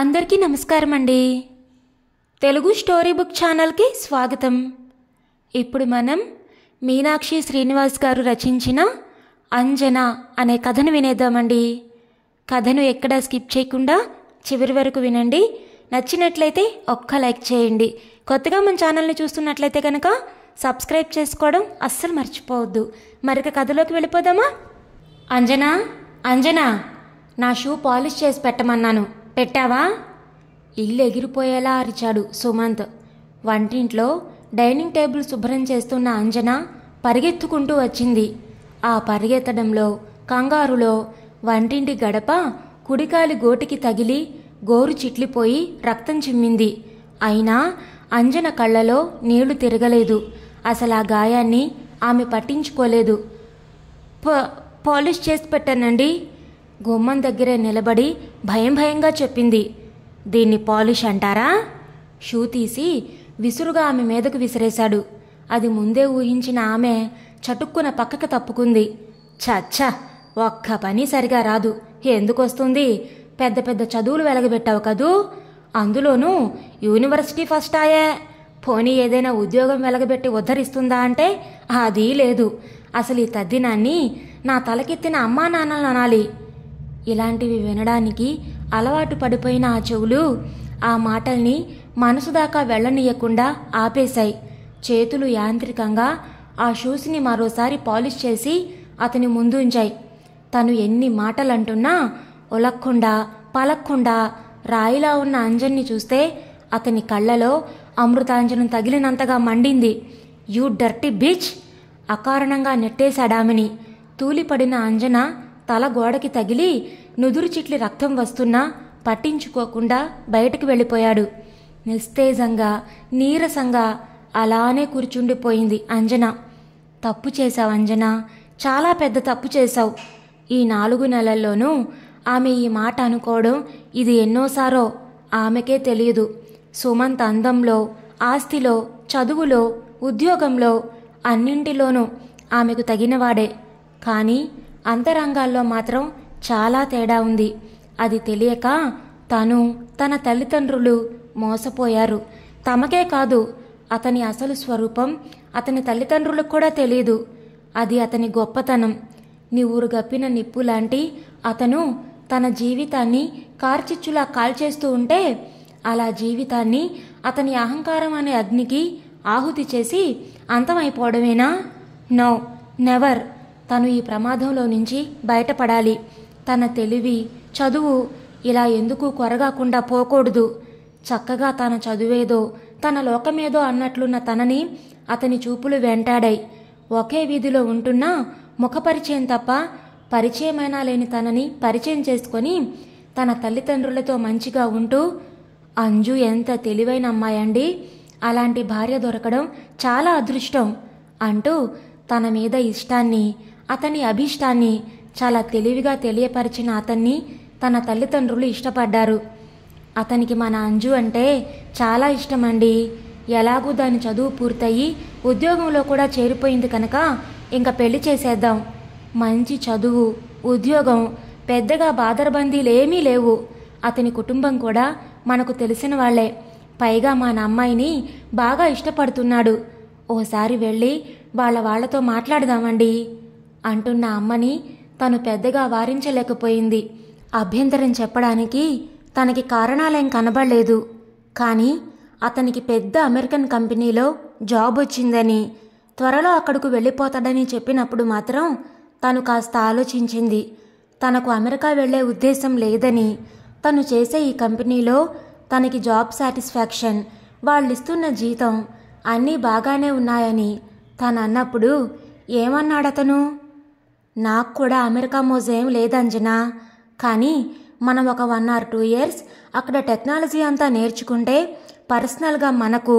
అందరికీ నమస్కారం అండి తెలుగు స్టోరీ బుక్ ఛానల్కి స్వాగతం ఇప్పుడు మనం మీనాక్షి శ్రీనివాస్ గారు రచించిన అంజన అనే కథను వినేద్దామండి కథను ఎక్కడా స్కిప్ చేయకుండా చివరి వరకు వినండి నచ్చినట్లయితే ఒక్క లైక్ చేయండి కొత్తగా మన ఛానల్ని చూస్తున్నట్లయితే కనుక సబ్స్క్రైబ్ చేసుకోవడం అస్సలు మర్చిపోవద్దు మరొక కథలోకి వెళ్ళిపోదామా అంజనా అంజనా నా షూ పాలిష్ చేసి పెట్టమన్నాను పెట్టావా ఇల్లు ఎగిరిపోయేలా అరిచాడు సుమంత్ వంటింట్లో డైనింగ్ టేబుల్ శుభ్రం చేస్తున్న అంజన పరిగెత్తుకుంటూ వచ్చింది ఆ పరిగెత్తడంలో కంగారులో వంటింటి గడప కుడికాలి గోటికి తగిలి గోరు చిట్లిపోయి రక్తం చిమ్మింది అయినా అంజన కళ్ళలో నీళ్లు తిరగలేదు అసలు ఆ గాయాన్ని ఆమె పట్టించుకోలేదు పాలిష్ చేసి పెట్టానండి గుమ్మం దగ్గరే నిలబడి భయం భయంగా చెప్పింది దీన్ని పాలిష్ అంటారా షూ తీసి విసురుగా ఆమె మీదకు విసిరేశాడు అది ముందే ఊహించిన ఆమె చటుక్కున పక్కకి తప్పుకుంది చచ్చ ఒక్క పని సరిగా రాదు ఎందుకొస్తుంది పెద్ద పెద్ద చదువులు వెలగబెట్టావు కదూ అందులోనూ యూనివర్సిటీ ఫస్ట్ ఆయే పోనీ ఏదైనా ఉద్యోగం వెలగబెట్టి ఉద్ధరిస్తుందా అంటే అది లేదు అసలు ఈ తద్దినాన్ని నా తలకెత్తిన అమ్మా నాన్నలు అనాలి ఇలాంటివి వినడానికి అలవాటు పడిపోయిన ఆ చెవులు ఆ మాటల్ని మనసు దాకా వెళ్ళనీయకుండా ఆపేశాయి చేతులు యాంత్రికంగా ఆ షూస్ని మరోసారి పాలిష్ చేసి అతని ముందుంచాయి తను ఎన్ని మాటలంటున్నా ఒలక్కుండా పలక్కుండా రాయిలా ఉన్న అంజన్ని చూస్తే అతని కళ్ళలో అమృతాంజనం తగిలినంతగా మండింది యూ డర్టీ బీచ్ అకారణంగా నెట్టేశాడామిని తూలిపడిన అంజన తల గోడకి తగిలి నుదురు చిట్లి రక్తం వస్తున్నా పట్టించుకోకుండా బయటకు వెళ్ళిపోయాడు నిస్తేజంగా నీరసంగా అలానే కూర్చుండిపోయింది అంజన తప్పు చేశావు అంజన చాలా పెద్ద తప్పు చేశావు ఈ నాలుగు నెలల్లోనూ ఆమె ఈ మాట అనుకోవడం ఇది ఎన్నోసారో ఆమెకే తెలియదు సుమంత్ అందంలో ఆస్తిలో చదువులో ఉద్యోగంలో అన్నింటిలోనూ ఆమెకు తగినవాడే కానీ అంతరంగాల్లో మాత్రం చాలా తేడా ఉంది అది తెలియక తను తన తల్లిదండ్రులు మోసపోయారు తమకే కాదు అతని అసలు స్వరూపం అతని తల్లిదండ్రులకు కూడా తెలియదు అది అతని గొప్పతనం ఊరు గప్పిన నిప్పు లాంటి అతను తన జీవితాన్ని కార్చిచ్చులా కాల్చేస్తూ ఉంటే అలా జీవితాన్ని అతని అహంకారం అనే అగ్నికి ఆహుతి చేసి అంతమైపోవడమేనా నో నెవర్ తను ఈ ప్రమాదంలో నుంచి బయటపడాలి తన తెలివి చదువు ఇలా ఎందుకు కొరగాకుండా పోకూడదు చక్కగా తన చదువేదో తన లోకమేదో అన్నట్లున్న తనని అతని చూపులు వెంటాడాయి ఒకే వీధిలో ఉంటున్నా ముఖపరిచయం తప్ప పరిచయమైనా లేని తనని పరిచయం చేసుకొని తన తల్లిదండ్రులతో మంచిగా ఉంటూ అంజు ఎంత తెలివైన అమ్మాయండి అలాంటి భార్య దొరకడం చాలా అదృష్టం అంటూ తన మీద ఇష్టాన్ని అతని అభీష్టాన్ని చాలా తెలివిగా తెలియపరిచిన అతన్ని తన తల్లిదండ్రులు ఇష్టపడ్డారు అతనికి మన అంజు అంటే చాలా ఇష్టమండి ఎలాగూ దాని చదువు పూర్తయి ఉద్యోగంలో కూడా చేరిపోయింది కనుక ఇంకా పెళ్లి చేసేద్దాం మంచి చదువు ఉద్యోగం పెద్దగా బాదరబందీలు ఏమీ లేవు అతని కుటుంబం కూడా మనకు తెలిసిన వాళ్లే పైగా మన అమ్మాయిని బాగా ఇష్టపడుతున్నాడు ఓసారి వెళ్ళి వాళ్ళ వాళ్లతో మాట్లాడదామండి అంటున్న అమ్మని తను పెద్దగా వారించలేకపోయింది అభ్యంతరం చెప్పడానికి తనకి కారణాలేం కనబడలేదు కానీ అతనికి పెద్ద అమెరికన్ కంపెనీలో జాబ్ వచ్చిందని త్వరలో అక్కడకు వెళ్ళిపోతాడని చెప్పినప్పుడు మాత్రం తను కాస్త ఆలోచించింది తనకు అమెరికా వెళ్లే ఉద్దేశం లేదని తను చేసే ఈ కంపెనీలో తనకి జాబ్ సాటిస్ఫాక్షన్ వాళ్ళిస్తున్న జీతం అన్నీ బాగానే ఉన్నాయని తను అన్నప్పుడు ఏమన్నాడతను నాకు కూడా అమెరికా మ్యూజియం లేదంజనా కానీ మనం ఒక వన్ ఆర్ టూ ఇయర్స్ అక్కడ టెక్నాలజీ అంతా నేర్చుకుంటే పర్సనల్గా మనకు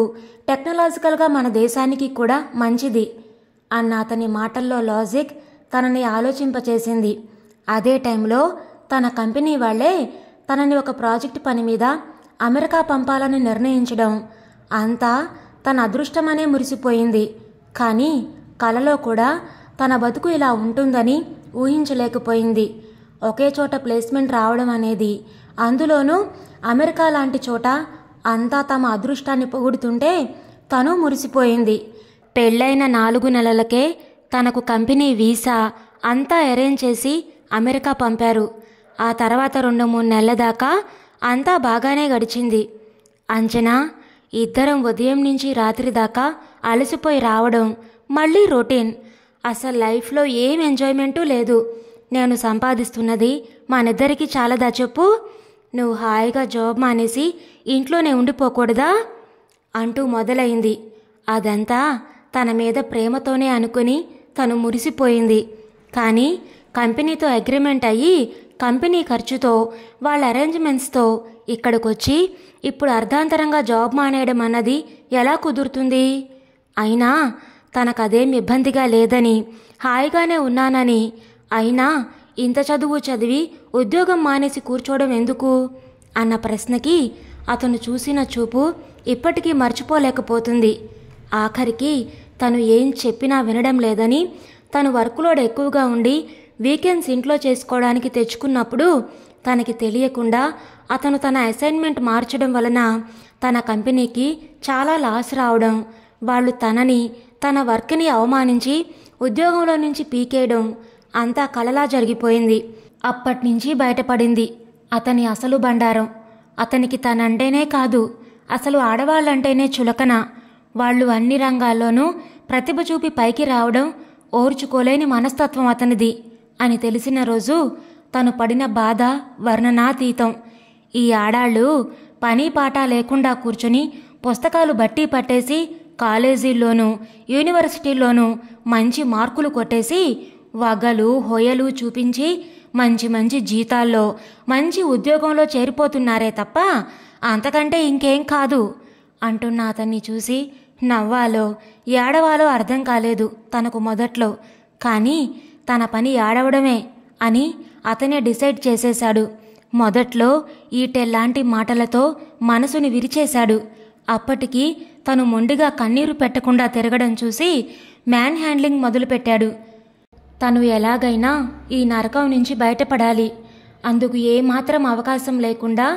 టెక్నాలజికల్గా మన దేశానికి కూడా మంచిది అన్న అతని మాటల్లో లాజిక్ తనని ఆలోచింపచేసింది అదే టైంలో తన కంపెనీ వాళ్లే తనని ఒక ప్రాజెక్ట్ పని మీద అమెరికా పంపాలని నిర్ణయించడం అంతా తన అదృష్టమనే మురిసిపోయింది కానీ కలలో కూడా తన బతుకు ఇలా ఉంటుందని ఊహించలేకపోయింది ఒకే చోట ప్లేస్మెంట్ రావడం అనేది అందులోనూ అమెరికా లాంటి చోట అంతా తమ అదృష్టాన్ని పొగుడుతుంటే తను మురిసిపోయింది పెళ్ళైన నాలుగు నెలలకే తనకు కంపెనీ వీసా అంతా అరేంజ్ చేసి అమెరికా పంపారు ఆ తర్వాత రెండు మూడు నెలల దాకా అంతా బాగానే గడిచింది అంచనా ఇద్దరం ఉదయం నుంచి రాత్రి దాకా అలసిపోయి రావడం మళ్ళీ రొటీన్ అసలు లైఫ్లో ఏం ఎంజాయ్మెంటు లేదు నేను సంపాదిస్తున్నది మనిద్దరికీ చాలదా చెప్పు నువ్వు హాయిగా జాబ్ మానేసి ఇంట్లోనే ఉండిపోకూడదా అంటూ మొదలైంది అదంతా తన మీద ప్రేమతోనే అనుకుని తను మురిసిపోయింది కానీ కంపెనీతో అగ్రిమెంట్ అయ్యి కంపెనీ ఖర్చుతో వాళ్ళ అరేంజ్మెంట్స్తో ఇక్కడికొచ్చి ఇప్పుడు అర్ధాంతరంగా జాబ్ మానేయడం అన్నది ఎలా కుదురుతుంది అయినా తనకదేం ఇబ్బందిగా లేదని హాయిగానే ఉన్నానని అయినా ఇంత చదువు చదివి ఉద్యోగం మానేసి కూర్చోవడం ఎందుకు అన్న ప్రశ్నకి అతను చూసిన చూపు ఇప్పటికీ మర్చిపోలేకపోతుంది ఆఖరికి తను ఏం చెప్పినా వినడం లేదని తను వర్క్లోడ్ ఎక్కువగా ఉండి వీకెండ్స్ ఇంట్లో చేసుకోవడానికి తెచ్చుకున్నప్పుడు తనకి తెలియకుండా అతను తన అసైన్మెంట్ మార్చడం వలన తన కంపెనీకి చాలా లాస్ రావడం వాళ్ళు తనని తన వర్క్ని అవమానించి ఉద్యోగంలో నుంచి పీకేయడం అంతా కలలా జరిగిపోయింది అప్పటినుంచి బయటపడింది అతని అసలు బండారం అతనికి తనంటేనే కాదు అసలు ఆడవాళ్ళంటేనే చులకన వాళ్ళు అన్ని రంగాల్లోనూ ప్రతిభ చూపి పైకి రావడం ఓర్చుకోలేని మనస్తత్వం అతనిది అని తెలిసిన రోజు తను పడిన బాధ వర్ణనాతీతం ఈ ఆడాళ్ళు పని పాట లేకుండా కూర్చుని పుస్తకాలు బట్టి పట్టేసి కాలేజీల్లోనూ యూనివర్సిటీల్లోనూ మంచి మార్కులు కొట్టేసి వగలు హొయలు చూపించి మంచి మంచి జీతాల్లో మంచి ఉద్యోగంలో చేరిపోతున్నారే తప్ప అంతకంటే ఇంకేం కాదు అంటున్న అతన్ని చూసి నవ్వాలో ఏడవాలో అర్థం కాలేదు తనకు మొదట్లో కానీ తన పని ఏడవడమే అని అతనే డిసైడ్ చేసేశాడు మొదట్లో ఈటెల్లాంటి మాటలతో మనసుని విరిచేశాడు అప్పటికి తను మొండిగా కన్నీరు పెట్టకుండా తిరగడం చూసి మ్యాన్ హ్యాండ్లింగ్ మొదలుపెట్టాడు తను ఎలాగైనా ఈ నరకం నుంచి బయటపడాలి అందుకు ఏమాత్రం అవకాశం లేకుండా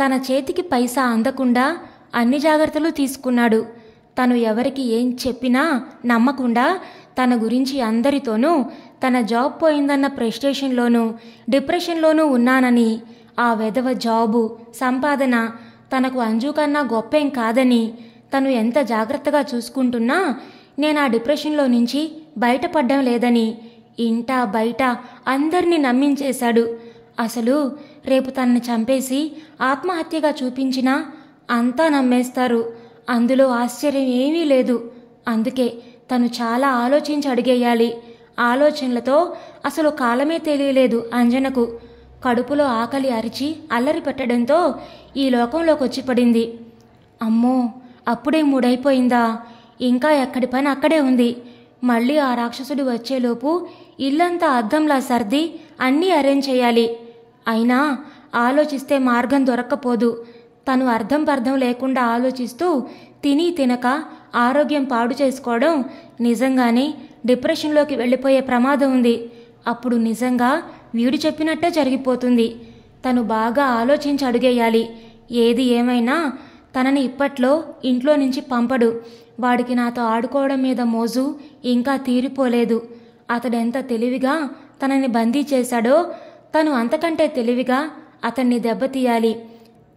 తన చేతికి పైసా అందకుండా అన్ని జాగ్రత్తలు తీసుకున్నాడు తను ఎవరికి ఏం చెప్పినా నమ్మకుండా తన గురించి అందరితోనూ తన జాబ్ పోయిందన్న ప్రెస్టేషన్లోనూ డిప్రెషన్లోనూ ఉన్నానని ఆ విధవ జాబు సంపాదన తనకు అంజు కన్నా గొప్పేం కాదని తను ఎంత జాగ్రత్తగా చూసుకుంటున్నా నేను ఆ డిప్రెషన్లో నుంచి బయటపడ్డం లేదని ఇంట బయట అందరినీ నమ్మించేశాడు అసలు రేపు తనను చంపేసి ఆత్మహత్యగా చూపించినా అంతా నమ్మేస్తారు అందులో ఆశ్చర్యం ఏమీ లేదు అందుకే తను చాలా ఆలోచించి అడిగేయాలి ఆలోచనలతో అసలు కాలమే తెలియలేదు అంజనకు కడుపులో ఆకలి అరిచి అల్లరి పెట్టడంతో ఈ లోకంలోకి వచ్చి పడింది అమ్మో అప్పుడే మూడైపోయిందా ఇంకా ఎక్కడి పని అక్కడే ఉంది మళ్ళీ ఆ రాక్షసుడు వచ్చేలోపు ఇల్లంతా అద్దంలా సర్ది అన్నీ అరేంజ్ చేయాలి అయినా ఆలోచిస్తే మార్గం దొరక్కపోదు తను అర్థం పర్థం లేకుండా ఆలోచిస్తూ తిని తినక ఆరోగ్యం పాడు చేసుకోవడం నిజంగానే డిప్రెషన్లోకి వెళ్ళిపోయే ప్రమాదం ఉంది అప్పుడు నిజంగా వీడు చెప్పినట్టే జరిగిపోతుంది తను బాగా ఆలోచించి అడుగేయాలి ఏది ఏమైనా తనని ఇప్పట్లో ఇంట్లో నుంచి పంపడు వాడికి నాతో ఆడుకోవడం మీద మోజు ఇంకా తీరిపోలేదు అతడెంత తెలివిగా తనని బందీ చేశాడో తను అంతకంటే తెలివిగా అతన్ని దెబ్బతీయాలి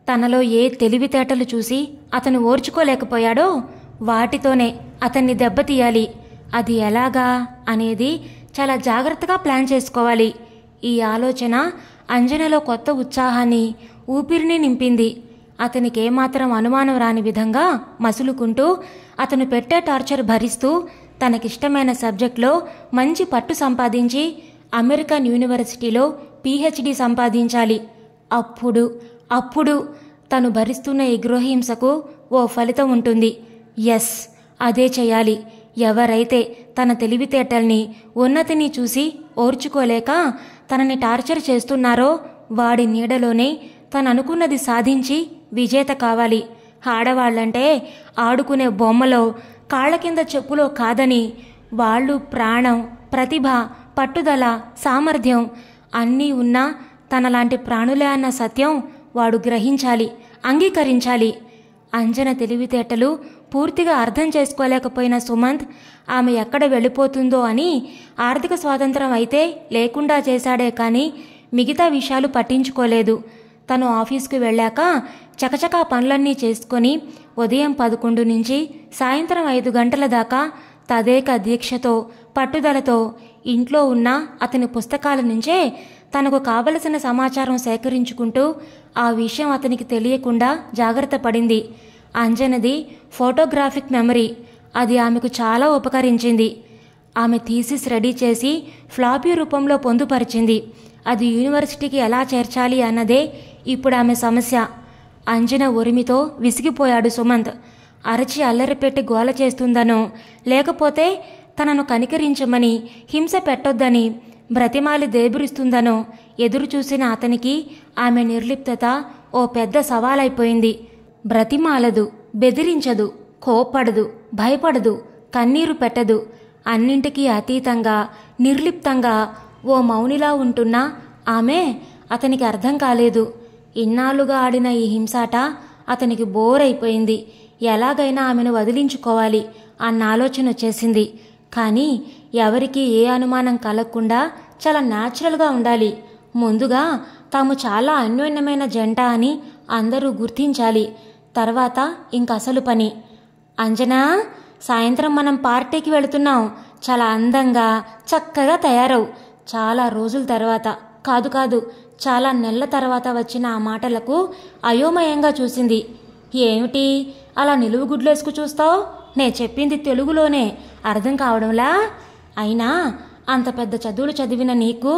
తనలో ఏ తెలివితేటలు చూసి అతను ఓర్చుకోలేకపోయాడో వాటితోనే అతన్ని దెబ్బతీయాలి అది ఎలాగా అనేది చాలా జాగ్రత్తగా ప్లాన్ చేసుకోవాలి ఈ ఆలోచన అంజనలో కొత్త ఉత్సాహాన్ని ఊపిరిని నింపింది అతనికేమాత్రం అనుమానం రాని విధంగా మసులుకుంటూ అతను పెట్టే టార్చర్ భరిస్తూ తనకిష్టమైన సబ్జెక్ట్లో మంచి పట్టు సంపాదించి అమెరికన్ యూనివర్సిటీలో పీహెచ్డీ సంపాదించాలి అప్పుడు అప్పుడు తను భరిస్తున్న ఈ గృహహింసకు ఓ ఫలితం ఉంటుంది ఎస్ అదే చేయాలి ఎవరైతే తన తెలివితేటల్ని ఉన్నతిని చూసి ఓర్చుకోలేక తనని టార్చర్ చేస్తున్నారో వాడి నీడలోనే తననుకున్నది సాధించి విజేత కావాలి ఆడవాళ్ళంటే ఆడుకునే బొమ్మలో కాళ్ళ కింద చెప్పులో కాదని వాళ్ళు ప్రాణం ప్రతిభ పట్టుదల సామర్థ్యం అన్నీ ఉన్నా తనలాంటి ప్రాణులే అన్న సత్యం వాడు గ్రహించాలి అంగీకరించాలి అంజన తెలివితేటలు పూర్తిగా అర్థం చేసుకోలేకపోయిన సుమంత్ ఆమె ఎక్కడ వెళ్ళిపోతుందో అని ఆర్థిక స్వాతంత్రం అయితే లేకుండా చేశాడే కానీ మిగతా విషయాలు పట్టించుకోలేదు తను ఆఫీస్కు వెళ్ళాక చకచకా పనులన్నీ చేసుకొని ఉదయం పదకొండు నుంచి సాయంత్రం ఐదు గంటల దాకా తదేక దీక్షతో పట్టుదలతో ఇంట్లో ఉన్న అతని పుస్తకాల నుంచే తనకు కావలసిన సమాచారం సేకరించుకుంటూ ఆ విషయం అతనికి తెలియకుండా జాగ్రత్త పడింది అంజనది ఫోటోగ్రాఫిక్ మెమరీ అది ఆమెకు చాలా ఉపకరించింది ఆమె థీసిస్ రెడీ చేసి ఫ్లాపీ రూపంలో పొందుపరిచింది అది యూనివర్సిటీకి ఎలా చేర్చాలి అన్నదే ఇప్పుడు ఆమె సమస్య అంజన ఉరిమితో విసిగిపోయాడు సుమంత్ అరచి అల్లరిపెట్టి గోల చేస్తుందనో లేకపోతే తనను కనికరించమని హింస పెట్టొద్దని బ్రతిమాలి దేబురిస్తుందనో ఎదురు చూసిన అతనికి ఆమె నిర్లిప్తత ఓ పెద్ద సవాలైపోయింది బ్రతిమాలదు బెదిరించదు కోపడదు భయపడదు కన్నీరు పెట్టదు అన్నింటికీ అతీతంగా నిర్లిప్తంగా ఓ మౌనిలా ఉంటున్నా ఆమె అతనికి అర్థం కాలేదు ఇన్నాళ్ళుగా ఆడిన ఈ హింసాట అతనికి బోర్ అయిపోయింది ఎలాగైనా ఆమెను వదిలించుకోవాలి అన్న ఆలోచన వచ్చేసింది కానీ ఎవరికి ఏ అనుమానం కలగకుండా చాలా న్యాచురల్గా ఉండాలి ముందుగా తాము చాలా అన్యోన్యమైన జంట అని అందరూ గుర్తించాలి తర్వాత ఇంక అసలు పని అంజనా సాయంత్రం మనం పార్టీకి వెళుతున్నాం చాలా అందంగా చక్కగా తయారవు చాలా రోజుల తర్వాత కాదు కాదు చాలా నెలల తర్వాత వచ్చిన ఆ మాటలకు అయోమయంగా చూసింది ఏమిటి అలా నిలువు గుడ్లేసుకు చూస్తావు నే చెప్పింది తెలుగులోనే అర్థం కావడంలా అయినా అంత పెద్ద చదువులు చదివిన నీకు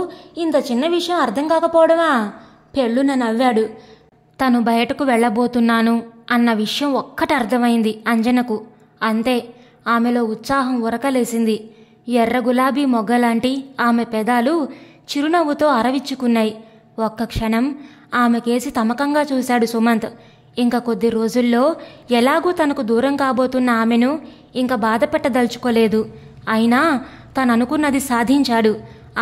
ఇంత చిన్న విషయం అర్థం కాకపోవడమా పెళ్ళున నవ్వాడు తను బయటకు వెళ్ళబోతున్నాను అన్న విషయం ఒక్కటి అర్థమైంది అంజనకు అంతే ఆమెలో ఉత్సాహం ఉరకలేసింది ఎర్ర గులాబీ మొగ్గలాంటి ఆమె పెదాలు చిరునవ్వుతో అరవిచ్చుకున్నాయి ఒక్క క్షణం ఆమెకేసి తమకంగా చూశాడు సుమంత్ ఇంకా కొద్ది రోజుల్లో ఎలాగూ తనకు దూరం కాబోతున్న ఆమెను ఇంకా బాధపెట్టదలుచుకోలేదు అయినా తను అనుకున్నది సాధించాడు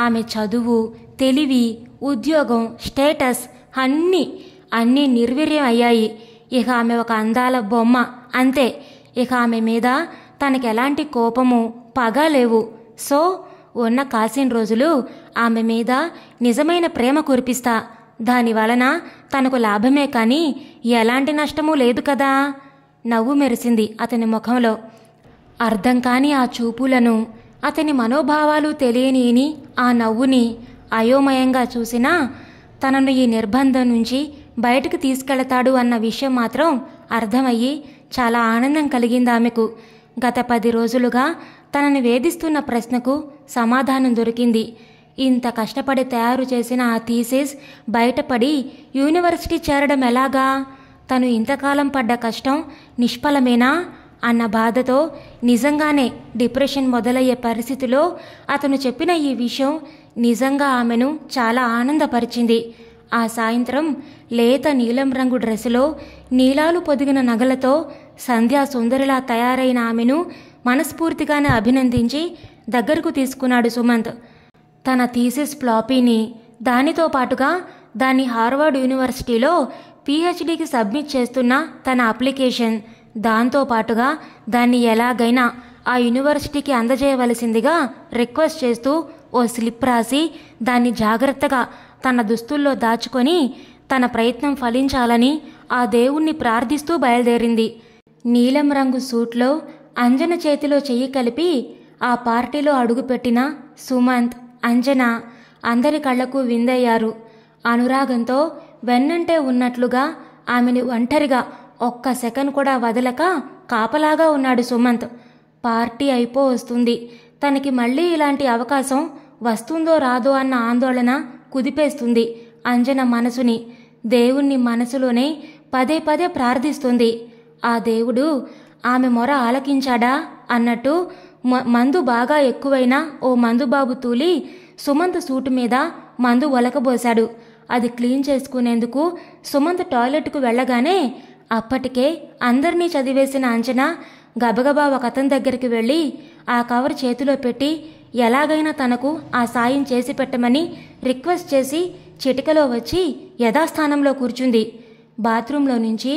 ఆమె చదువు తెలివి ఉద్యోగం స్టేటస్ అన్నీ అన్నీ నిర్వీర్యం అయ్యాయి ఇక ఆమె ఒక అందాల బొమ్మ అంతే ఇక ఆమె మీద తనకి ఎలాంటి కోపము పగ లేవు సో ఉన్న కాసిన రోజులు ఆమె మీద నిజమైన ప్రేమ కురిపిస్తా దాని వలన తనకు లాభమే కానీ ఎలాంటి నష్టమూ లేదు కదా నవ్వు మెరిసింది అతని ముఖంలో అర్థం కాని ఆ చూపులను అతని మనోభావాలు తెలియనిని ఆ నవ్వుని అయోమయంగా చూసినా తనను ఈ నిర్బంధం నుంచి బయటకు తీసుకెళతాడు అన్న విషయం మాత్రం అర్థమయ్యి చాలా ఆనందం కలిగింది ఆమెకు గత పది రోజులుగా తనని వేధిస్తున్న ప్రశ్నకు సమాధానం దొరికింది ఇంత కష్టపడి తయారు చేసిన ఆ థీసిస్ బయటపడి యూనివర్సిటీ చేరడం ఎలాగా తను ఇంతకాలం పడ్డ కష్టం నిష్ఫలమేనా అన్న బాధతో నిజంగానే డిప్రెషన్ మొదలయ్యే పరిస్థితిలో అతను చెప్పిన ఈ విషయం నిజంగా ఆమెను చాలా ఆనందపరిచింది ఆ సాయంత్రం లేత నీలం రంగు డ్రెస్సులో నీలాలు పొదిగిన నగలతో సంధ్యా సుందరిలా తయారైన ఆమెను మనస్ఫూర్తిగానే అభినందించి దగ్గరకు తీసుకున్నాడు సుమంత్ తన థీసిస్ ఫ్లాపీని దానితో పాటుగా దాన్ని హార్వర్డ్ యూనివర్సిటీలో పీహెచ్డీకి సబ్మిట్ చేస్తున్న తన అప్లికేషన్ దాంతో పాటుగా దాన్ని ఎలాగైనా ఆ యూనివర్సిటీకి అందజేయవలసిందిగా రిక్వెస్ట్ చేస్తూ ఓ స్లిప్ రాసి దాన్ని జాగ్రత్తగా తన దుస్తుల్లో దాచుకొని తన ప్రయత్నం ఫలించాలని ఆ దేవుణ్ణి ప్రార్థిస్తూ బయలుదేరింది నీలం రంగు సూట్లో అంజన చేతిలో చెయ్యి కలిపి ఆ పార్టీలో అడుగుపెట్టిన సుమంత్ అంజన అందరి కళ్లకు విందయ్యారు అనురాగంతో వెన్నంటే ఉన్నట్లుగా ఆమెని ఒంటరిగా ఒక్క సెకండ్ కూడా వదలక కాపలాగా ఉన్నాడు సుమంత్ పార్టీ అయిపో వస్తుంది తనకి మళ్ళీ ఇలాంటి అవకాశం వస్తుందో రాదో అన్న ఆందోళన కుదిపేస్తుంది అంజన మనసుని దేవుణ్ణి మనసులోనే పదే పదే ప్రార్థిస్తుంది ఆ దేవుడు ఆమె మొర ఆలకించాడా అన్నట్టు మందు బాగా ఎక్కువైన ఓ మందుబాబు తూలి సుమంత్ సూటు మీద మందు ఒలకబోశాడు అది క్లీన్ చేసుకునేందుకు సుమంత్ టాయిలెట్కు వెళ్ళగానే అప్పటికే అందరినీ చదివేసిన అంచనా గబగబా ఒక అతని దగ్గరికి వెళ్ళి ఆ కవర్ చేతిలో పెట్టి ఎలాగైనా తనకు ఆ సాయం చేసి పెట్టమని రిక్వెస్ట్ చేసి చిటికలో వచ్చి యథాస్థానంలో కూర్చుంది బాత్రూంలో నుంచి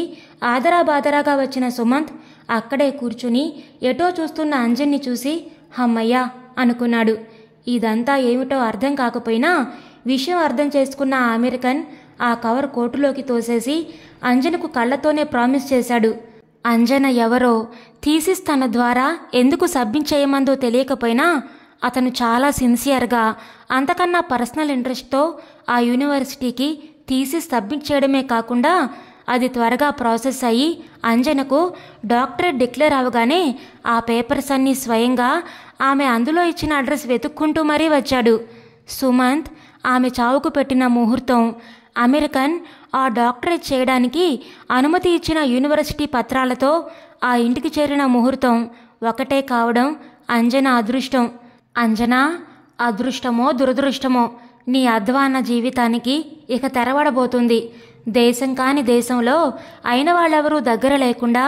ఆదరా బాదరాగా వచ్చిన సుమంత్ అక్కడే కూర్చుని ఎటో చూస్తున్న అంజన్ని చూసి హమ్మయ్యా అనుకున్నాడు ఇదంతా ఏమిటో అర్థం కాకపోయినా విషయం అర్థం చేసుకున్న అమెరికన్ ఆ కవర్ కోటులోకి తోసేసి అంజనకు కళ్ళతోనే ప్రామిస్ చేశాడు అంజన ఎవరో థీసిస్ తన ద్వారా ఎందుకు సబ్మిట్ చేయమందో తెలియకపోయినా అతను చాలా సిన్సియర్గా అంతకన్నా పర్సనల్ ఇంట్రెస్ట్తో ఆ యూనివర్సిటీకి తీసి సబ్మిట్ చేయడమే కాకుండా అది త్వరగా ప్రాసెస్ అయ్యి అంజనకు డాక్టరేట్ డిక్లేర్ అవగానే ఆ పేపర్స్ అన్నీ స్వయంగా ఆమె అందులో ఇచ్చిన అడ్రస్ వెతుక్కుంటూ మరీ వచ్చాడు సుమంత్ ఆమె చావుకు పెట్టిన ముహూర్తం అమెరికన్ ఆ డాక్టరేట్ చేయడానికి అనుమతి ఇచ్చిన యూనివర్సిటీ పత్రాలతో ఆ ఇంటికి చేరిన ముహూర్తం ఒకటే కావడం అంజన అదృష్టం అంజనా అదృష్టమో దురదృష్టమో నీ అధ్వాన జీవితానికి ఇక తెరవడబోతుంది దేశం కాని దేశంలో అయిన వాళ్ళెవరూ దగ్గర లేకుండా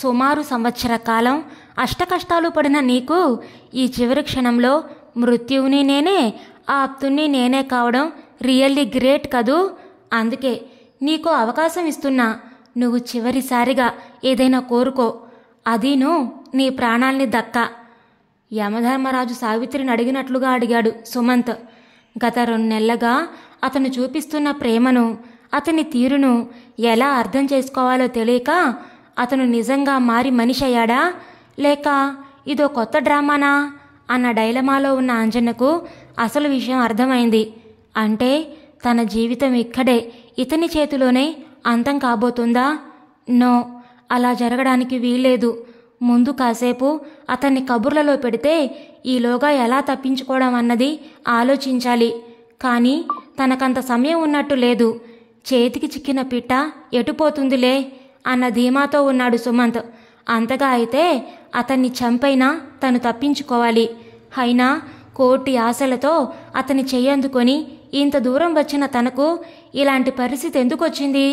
సుమారు సంవత్సర కాలం అష్టకష్టాలు పడిన నీకు ఈ చివరి క్షణంలో మృత్యువుని నేనే ఆప్తుని నేనే కావడం రియల్లీ గ్రేట్ కదూ అందుకే నీకు అవకాశం ఇస్తున్నా నువ్వు చివరిసారిగా ఏదైనా కోరుకో అదీను నీ ప్రాణాల్ని దక్క యమధర్మరాజు సావిత్రిని అడిగినట్లుగా అడిగాడు సుమంత్ గత రెండు నెలలుగా అతను చూపిస్తున్న ప్రేమను అతని తీరును ఎలా అర్థం చేసుకోవాలో తెలియక అతను నిజంగా మారి మనిషి అయ్యాడా లేక ఇదో కొత్త డ్రామానా అన్న డైలమాలో ఉన్న అంజన్నకు అసలు విషయం అర్థమైంది అంటే తన జీవితం ఇక్కడే ఇతని చేతిలోనే అంతం కాబోతుందా నో అలా జరగడానికి వీల్లేదు ముందు కాసేపు అతన్ని కబుర్లలో పెడితే ఈలోగా ఎలా తప్పించుకోవడం అన్నది ఆలోచించాలి కానీ తనకంత సమయం ఉన్నట్టు లేదు చేతికి చిక్కిన పిట్ట ఎటుపోతుందిలే అన్న ధీమాతో ఉన్నాడు సుమంత్ అంతగా అయితే అతన్ని చంపైనా తను తప్పించుకోవాలి అయినా కోటి ఆశలతో అతని చేయందుకొని ఇంత దూరం వచ్చిన తనకు ఇలాంటి పరిస్థితి ఎందుకొచ్చింది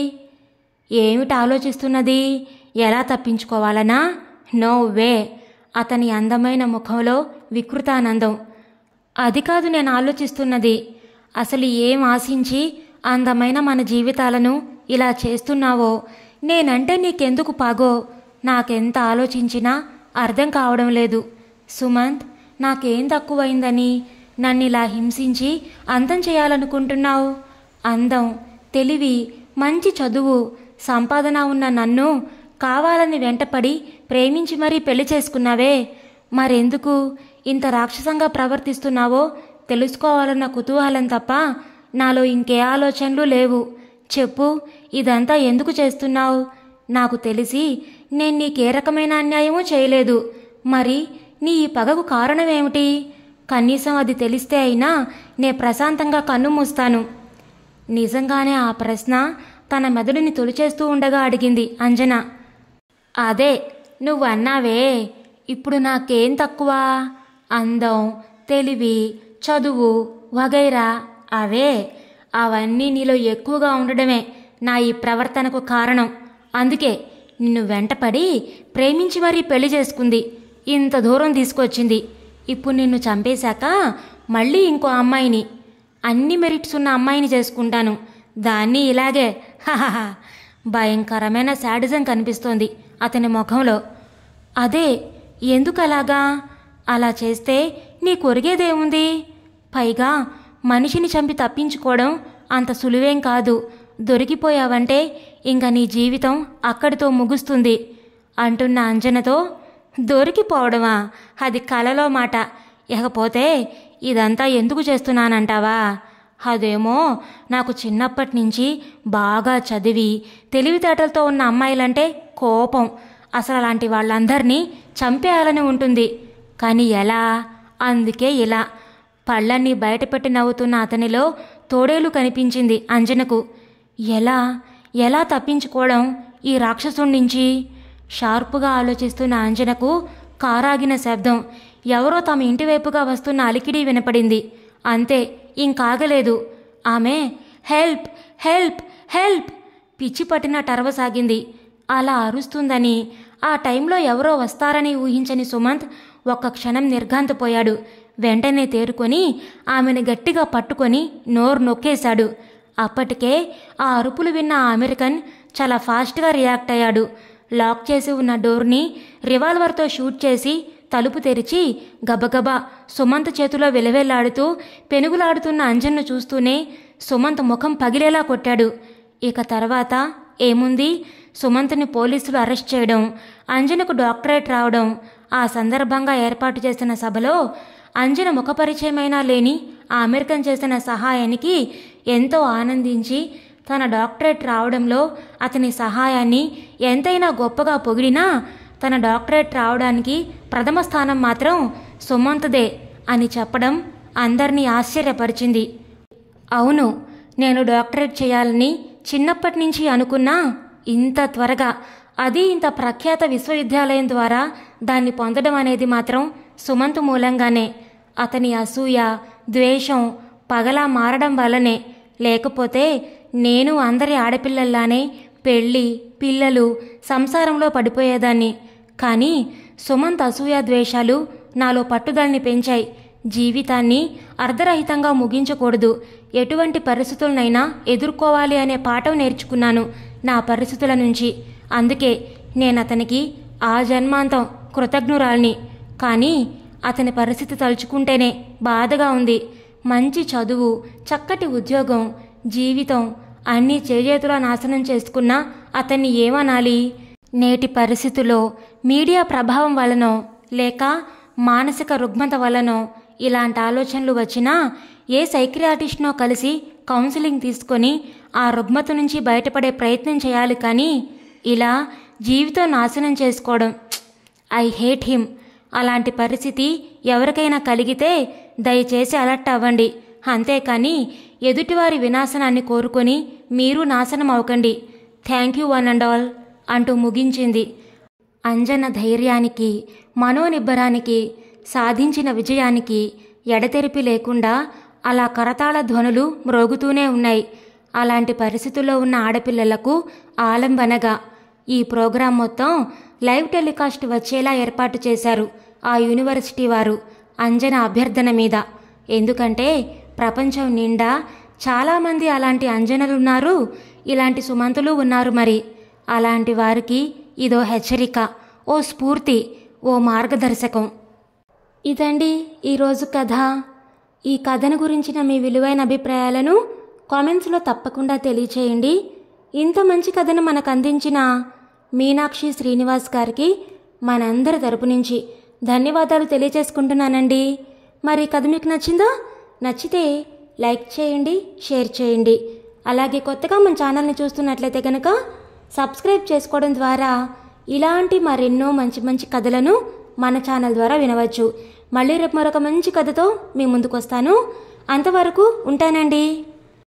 ఏమిటి ఆలోచిస్తున్నది ఎలా తప్పించుకోవాలనా నో వే అతని అందమైన ముఖంలో వికృతానందం అది కాదు నేను ఆలోచిస్తున్నది అసలు ఏం ఆశించి అందమైన మన జీవితాలను ఇలా చేస్తున్నావో నేనంటే నీకెందుకు పాగో నాకెంత ఆలోచించినా అర్థం కావడం లేదు సుమంత్ నాకేం తక్కువైందని నన్ను ఇలా హింసించి అందం చేయాలనుకుంటున్నావు అందం తెలివి మంచి చదువు సంపాదన ఉన్న నన్ను కావాలని వెంటపడి ప్రేమించి మరీ పెళ్లి చేసుకున్నావే మరెందుకు ఇంత రాక్షసంగా ప్రవర్తిస్తున్నావో తెలుసుకోవాలన్న కుతూహలం తప్ప నాలో ఇంకే ఆలోచనలు లేవు చెప్పు ఇదంతా ఎందుకు చేస్తున్నావు నాకు తెలిసి నేను నీకే రకమైన అన్యాయము చేయలేదు మరి నీ ఈ పగకు కారణమేమిటి కనీసం అది తెలిస్తే అయినా నే ప్రశాంతంగా కన్ను మూస్తాను నిజంగానే ఆ ప్రశ్న తన మెదడుని తొలిచేస్తూ ఉండగా అడిగింది అంజన అదే నువ్వు అన్నావే ఇప్పుడు నాకేం తక్కువ అందం తెలివి చదువు వగైరా అవే అవన్నీ నీలో ఎక్కువగా ఉండడమే నా ఈ ప్రవర్తనకు కారణం అందుకే నిన్ను వెంటపడి ప్రేమించి మరీ పెళ్లి చేసుకుంది ఇంత దూరం తీసుకొచ్చింది ఇప్పుడు నిన్ను చంపేశాక మళ్ళీ ఇంకో అమ్మాయిని అన్ని మెరిట్స్ ఉన్న అమ్మాయిని చేసుకుంటాను దాన్ని ఇలాగే భయంకరమైన శాడిజం కనిపిస్తోంది అతని ముఖంలో అదే ఎందుకలాగా అలా చేస్తే నీ కొరిగేదేముంది పైగా మనిషిని చంపి తప్పించుకోవడం అంత సులువేం కాదు దొరికిపోయావంటే ఇంక నీ జీవితం అక్కడితో ముగుస్తుంది అంటున్న అంజనతో దొరికిపోవడమా అది కలలో మాట ఇకపోతే ఇదంతా ఎందుకు చేస్తున్నానంటావా అదేమో నాకు చిన్నప్పటి నుంచి బాగా చదివి తెలివితేటలతో ఉన్న అమ్మాయిలంటే కోపం అసలు అలాంటి వాళ్ళందరినీ చంపేయాలని ఉంటుంది కానీ ఎలా అందుకే ఇలా పళ్ళన్నీ బయటపెట్టి నవ్వుతున్న అతనిలో తోడేలు కనిపించింది అంజనకు ఎలా ఎలా తప్పించుకోవడం ఈ రాక్షసుడి నుంచి షార్పుగా ఆలోచిస్తున్న అంజనకు కారాగిన శబ్దం ఎవరో తమ ఇంటివైపుగా వస్తున్న అలికిడి వినపడింది అంతే ఇంకాగలేదు ఆమె హెల్ప్ హెల్ప్ హెల్ప్ పిచ్చి పట్టిన టరవసాగింది అలా అరుస్తుందని ఆ టైంలో ఎవరో వస్తారని ఊహించని సుమంత్ ఒక్క క్షణం నిర్ఘాంతపోయాడు వెంటనే తేరుకొని ఆమెను గట్టిగా పట్టుకొని నోరు నొక్కేశాడు అప్పటికే ఆ అరుపులు విన్న అమెరికన్ చాలా ఫాస్ట్గా రియాక్ట్ అయ్యాడు లాక్ చేసి ఉన్న డోర్ని రివాల్వర్తో షూట్ చేసి తలుపు తెరిచి గబగబా సుమంత్ చేతిలో వెలవెల్లాడుతూ పెనుగులాడుతున్న అంజన్ను చూస్తూనే సుమంత్ ముఖం పగిలేలా కొట్టాడు ఇక తర్వాత ఏముంది సుమంత్ని పోలీసులు అరెస్ట్ చేయడం అంజనకు డాక్టరేట్ రావడం ఆ సందర్భంగా ఏర్పాటు చేసిన సభలో అంజన ముఖపరిచయమైనా లేని ఆ అమెరికన్ చేసిన సహాయానికి ఎంతో ఆనందించి తన డాక్టరేట్ రావడంలో అతని సహాయాన్ని ఎంతైనా గొప్పగా పొగిడినా తన డాక్టరేట్ రావడానికి ప్రథమ స్థానం మాత్రం సుమంత్దే అని చెప్పడం అందరినీ ఆశ్చర్యపరిచింది అవును నేను డాక్టరేట్ చేయాలని చిన్నప్పటి నుంచి అనుకున్నా ఇంత త్వరగా అది ఇంత ప్రఖ్యాత విశ్వవిద్యాలయం ద్వారా దాన్ని పొందడం అనేది మాత్రం సుమంత్ మూలంగానే అతని అసూయ ద్వేషం పగలా మారడం వల్లనే లేకపోతే నేను అందరి ఆడపిల్లల్లానే పెళ్ళి పిల్లలు సంసారంలో పడిపోయేదాన్ని కానీ సుమంత్ అసూయ ద్వేషాలు నాలో పట్టుదలని పెంచాయి జీవితాన్ని అర్ధరహితంగా ముగించకూడదు ఎటువంటి పరిస్థితులనైనా ఎదుర్కోవాలి అనే పాఠం నేర్చుకున్నాను నా పరిస్థితుల నుంచి అందుకే నేను అతనికి ఆ జన్మాంతం కృతజ్ఞురాల్ని కానీ అతని పరిస్థితి తలుచుకుంటేనే బాధగా ఉంది మంచి చదువు చక్కటి ఉద్యోగం జీవితం అన్నీ చేజేతులా నాశనం చేసుకున్నా అతన్ని ఏమనాలి నేటి పరిస్థితుల్లో మీడియా ప్రభావం వలనో లేక మానసిక రుగ్మత వలనో ఇలాంటి ఆలోచనలు వచ్చినా ఏ సైక్రియాటిస్ట్నో కలిసి కౌన్సిలింగ్ తీసుకొని ఆ రుగ్మత నుంచి బయటపడే ప్రయత్నం చేయాలి కానీ ఇలా జీవితం నాశనం చేసుకోవడం ఐ హేట్ హిమ్ అలాంటి పరిస్థితి ఎవరికైనా కలిగితే దయచేసి అలర్ట్ అవ్వండి అంతేకాని ఎదుటివారి వినాశనాన్ని కోరుకొని మీరు నాశనం అవ్వకండి thank you one and all అంటూ ముగించింది అంజన ధైర్యానికి మనోనిబ్బరానికి సాధించిన విజయానికి ఎడతెరిపి లేకుండా అలా కరతాళ ధ్వనులు మ్రోగుతూనే ఉన్నాయి అలాంటి పరిస్థితుల్లో ఉన్న ఆడపిల్లలకు ఆలంబనగా ఈ ప్రోగ్రాం మొత్తం లైవ్ టెలికాస్ట్ వచ్చేలా ఏర్పాటు చేశారు ఆ యూనివర్సిటీ వారు అంజన అభ్యర్థన మీద ఎందుకంటే ప్రపంచం నిండా చాలామంది అలాంటి అంజనలున్నారు ఇలాంటి సుమంతులు ఉన్నారు మరి అలాంటి వారికి ఇదో హెచ్చరిక ఓ స్ఫూర్తి ఓ మార్గదర్శకం ఇదండి ఈరోజు కథ ఈ కథను గురించిన మీ విలువైన అభిప్రాయాలను కామెంట్స్లో తప్పకుండా తెలియచేయండి ఇంత మంచి కథను మనకు అందించిన మీనాక్షి శ్రీనివాస్ గారికి మనందరి తరపు నుంచి ధన్యవాదాలు తెలియచేసుకుంటున్నానండి మరి కథ మీకు నచ్చిందో నచ్చితే లైక్ చేయండి షేర్ చేయండి అలాగే కొత్తగా మన ఛానల్ని చూస్తున్నట్లయితే కనుక సబ్స్క్రైబ్ చేసుకోవడం ద్వారా ఇలాంటి మరెన్నో మంచి మంచి కథలను మన ఛానల్ ద్వారా వినవచ్చు మళ్ళీ రేపు మరొక మంచి కథతో మీ ముందుకు వస్తాను అంతవరకు ఉంటానండి